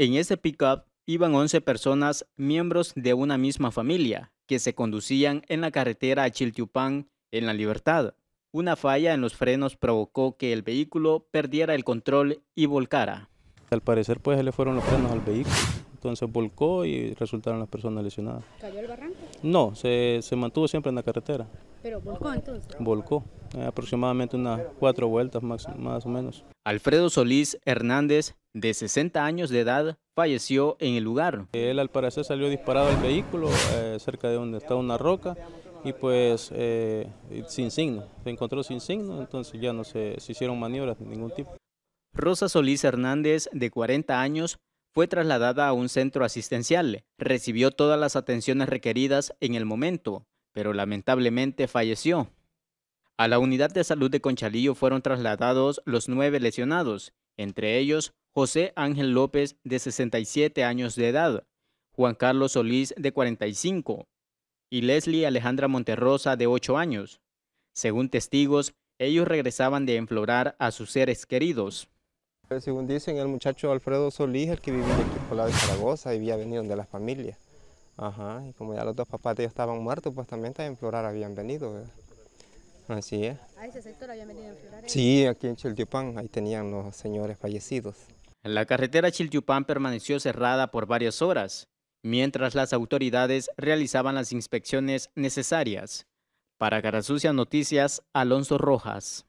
En ese pickup iban 11 personas, miembros de una misma familia, que se conducían en la carretera a Chiltiupán, en La Libertad. Una falla en los frenos provocó que el vehículo perdiera el control y volcara. Al parecer, pues, se le fueron los frenos al vehículo. Entonces volcó y resultaron las personas lesionadas. ¿Cayó el barranco? No, se, mantuvo siempre en la carretera. ¿Pero volcó entonces? Volcó, eh, aproximadamente unas cuatro vueltas más o menos. Alfredo Solís Hernández de 60 años de edad, falleció en el lugar. Él al parecer salió disparado al vehículo eh, cerca de donde está una roca y pues eh, sin signo, se encontró sin signo, entonces ya no se, se hicieron maniobras de ningún tipo. Rosa Solís Hernández, de 40 años, fue trasladada a un centro asistencial. Recibió todas las atenciones requeridas en el momento, pero lamentablemente falleció. A la unidad de salud de Conchalillo fueron trasladados los nueve lesionados, entre ellos José Ángel López, de 67 años de edad, Juan Carlos Solís, de 45, y Leslie Alejandra Monterrosa, de 8 años. Según testigos, ellos regresaban de enflorar a sus seres queridos. Pues, según dicen, el muchacho Alfredo Solís, el que vivía en por la de Zaragoza, había venido de las familias. Ajá, y como ya los dos papás de ellos estaban muertos, pues también a enflorar habían venido. Así es. ¿A ese sector habían venido a enflorar? Sí, aquí en Chiltiopán, ahí tenían los señores fallecidos. La carretera Chilchupán permaneció cerrada por varias horas, mientras las autoridades realizaban las inspecciones necesarias. Para Carasucia Noticias, Alonso Rojas.